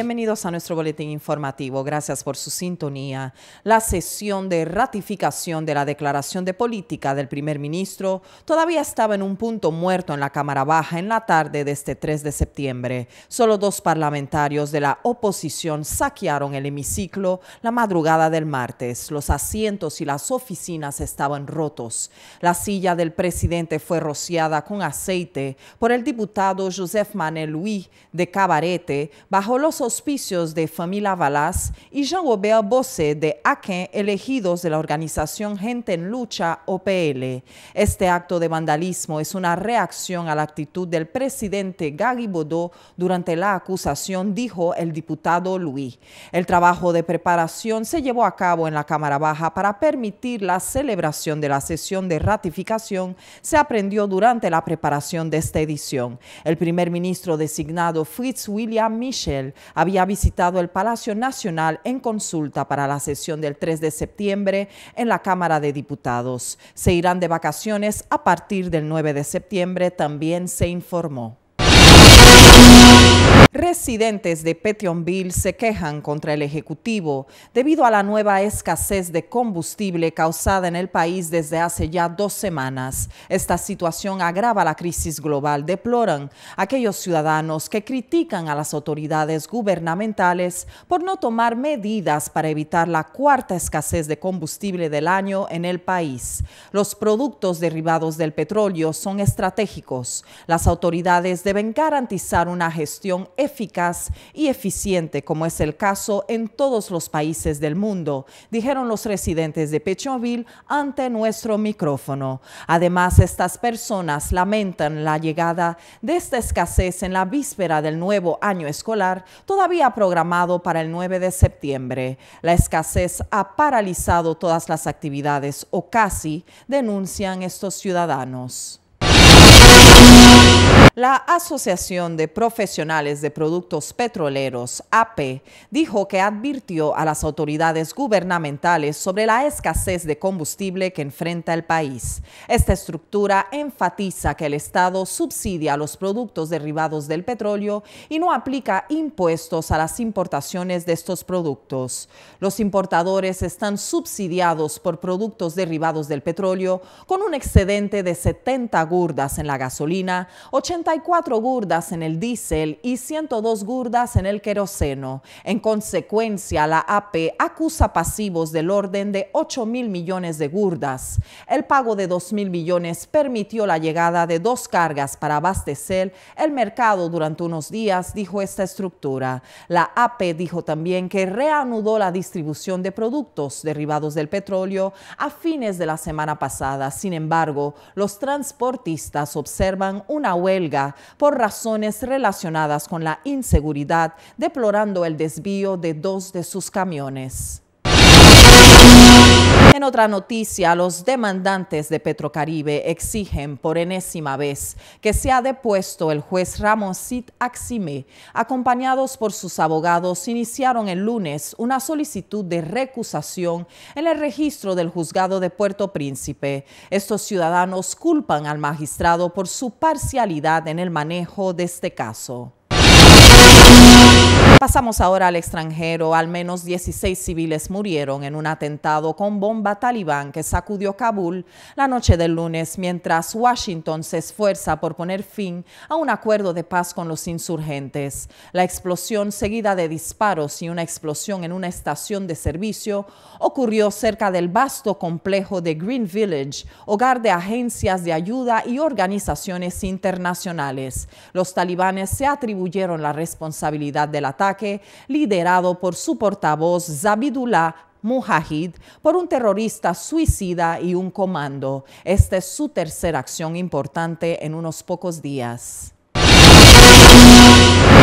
bienvenidos a nuestro boletín informativo. Gracias por su sintonía. La sesión de ratificación de la declaración de política del primer ministro todavía estaba en un punto muerto en la Cámara Baja en la tarde de este 3 de septiembre. Solo dos parlamentarios de la oposición saquearon el hemiciclo la madrugada del martes. Los asientos y las oficinas estaban rotos. La silla del presidente fue rociada con aceite por el diputado Joseph Manel Luis de Cabarete bajo los auspicios de Familia Valás y Jean-Robert Bosse de Aquin, elegidos de la organización Gente en Lucha, OPL. Este acto de vandalismo es una reacción a la actitud del presidente Gary Baudot durante la acusación, dijo el diputado Luis. El trabajo de preparación se llevó a cabo en la Cámara Baja para permitir la celebración de la sesión de ratificación. Se aprendió durante la preparación de esta edición. El primer ministro designado Fritz William Michel había visitado el Palacio Nacional en consulta para la sesión del 3 de septiembre en la Cámara de Diputados. Se irán de vacaciones a partir del 9 de septiembre, también se informó. Residentes de Petionville se quejan contra el Ejecutivo debido a la nueva escasez de combustible causada en el país desde hace ya dos semanas. Esta situación agrava la crisis global, deploran aquellos ciudadanos que critican a las autoridades gubernamentales por no tomar medidas para evitar la cuarta escasez de combustible del año en el país. Los productos derivados del petróleo son estratégicos. Las autoridades deben garantizar una gestión eficaz y eficiente, como es el caso en todos los países del mundo, dijeron los residentes de Pechonville ante nuestro micrófono. Además, estas personas lamentan la llegada de esta escasez en la víspera del nuevo año escolar, todavía programado para el 9 de septiembre. La escasez ha paralizado todas las actividades o casi, denuncian estos ciudadanos. La Asociación de Profesionales de Productos Petroleros, AP, dijo que advirtió a las autoridades gubernamentales sobre la escasez de combustible que enfrenta el país. Esta estructura enfatiza que el Estado subsidia los productos derivados del petróleo y no aplica impuestos a las importaciones de estos productos. Los importadores están subsidiados por productos derivados del petróleo con un excedente de 70 gurdas en la gasolina, 80 84 gurdas en el diésel y 102 gurdas en el queroseno. En consecuencia, la AP acusa pasivos del orden de 8 mil millones de gurdas. El pago de 2 mil millones permitió la llegada de dos cargas para abastecer el mercado durante unos días, dijo esta estructura. La AP dijo también que reanudó la distribución de productos derivados del petróleo a fines de la semana pasada. Sin embargo, los transportistas observan una huelga por razones relacionadas con la inseguridad, deplorando el desvío de dos de sus camiones. En otra noticia, los demandantes de Petrocaribe exigen por enésima vez que sea depuesto el juez Cid Axime. Acompañados por sus abogados, iniciaron el lunes una solicitud de recusación en el registro del juzgado de Puerto Príncipe. Estos ciudadanos culpan al magistrado por su parcialidad en el manejo de este caso. Pasamos ahora al extranjero. Al menos 16 civiles murieron en un atentado con bomba talibán que sacudió Kabul la noche del lunes, mientras Washington se esfuerza por poner fin a un acuerdo de paz con los insurgentes. La explosión seguida de disparos y una explosión en una estación de servicio ocurrió cerca del vasto complejo de Green Village, hogar de agencias de ayuda y organizaciones internacionales. Los talibanes se atribuyeron la responsabilidad del ataque liderado por su portavoz Zabidullah Mujahid por un terrorista suicida y un comando. Esta es su tercera acción importante en unos pocos días.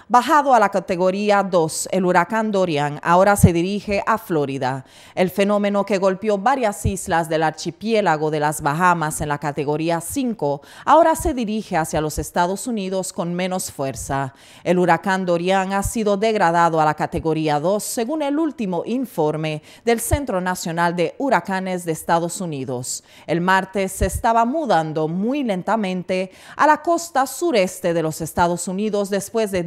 Bajado a la categoría 2, el huracán Dorian ahora se dirige a Florida. El fenómeno que golpeó varias islas del archipiélago de las Bahamas en la categoría 5 ahora se dirige hacia los Estados Unidos con menos fuerza. El huracán Dorian ha sido degradado a la categoría 2 según el último informe del Centro Nacional de Huracanes de Estados Unidos. El martes se estaba mudando muy lentamente a la costa sureste de los Estados Unidos después de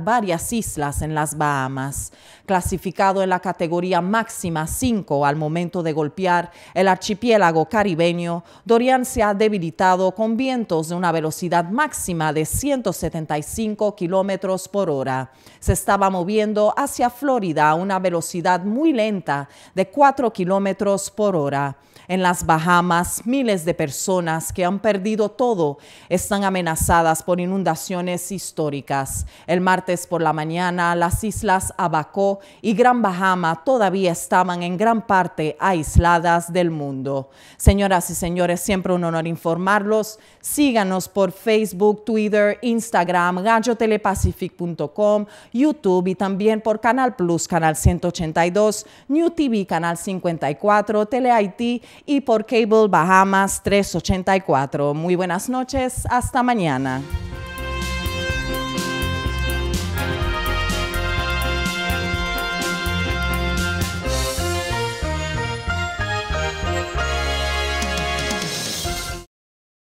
varias islas en las Bahamas. Clasificado en la categoría máxima 5 al momento de golpear el archipiélago caribeño, Dorian se ha debilitado con vientos de una velocidad máxima de 175 kilómetros por hora. Se estaba moviendo hacia Florida a una velocidad muy lenta de 4 kilómetros por hora. En las Bahamas, miles de personas que han perdido todo están amenazadas por inundaciones históricas. El martes por la mañana, las islas Abaco y Gran Bahama todavía estaban en gran parte aisladas del mundo. Señoras y señores, siempre un honor informarlos. Síganos por Facebook, Twitter, Instagram, gallotelepacific.com, YouTube y también por Canal Plus, Canal 182, New TV, Canal 54, TeleIT y por Cable Bahamas 384. Muy buenas noches, hasta mañana.